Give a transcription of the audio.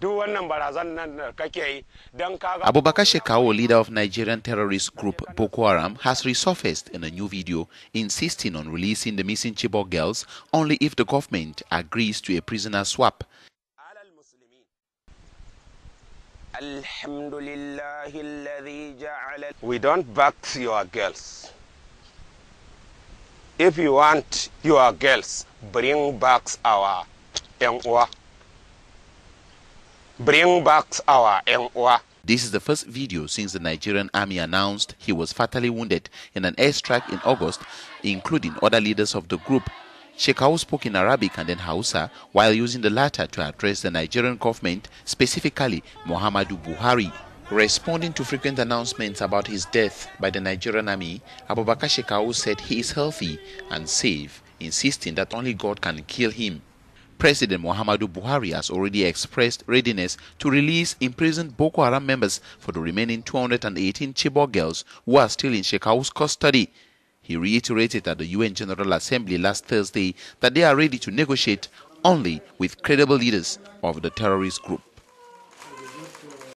Abubakar Shekau, leader of Nigerian terrorist group Boko Haram, has resurfaced in a new video insisting on releasing the missing Chibok girls only if the government agrees to a prisoner swap. We don't back your girls. If you want your girls, bring back our young bring back our young This is the first video since the Nigerian army announced he was fatally wounded in an airstrike in August, including other leaders of the group. Shekau spoke in Arabic and then Hausa while using the latter to address the Nigerian government, specifically Muhammadu Buhari. Responding to frequent announcements about his death by the Nigerian army, Abubakar Shekau said he is healthy and safe, insisting that only God can kill him. President Muhammadu Buhari has already expressed readiness to release imprisoned Boko Haram members for the remaining 218 Chibok girls who are still in Shekau's custody. He reiterated at the UN General Assembly last Thursday that they are ready to negotiate only with credible leaders of the terrorist group.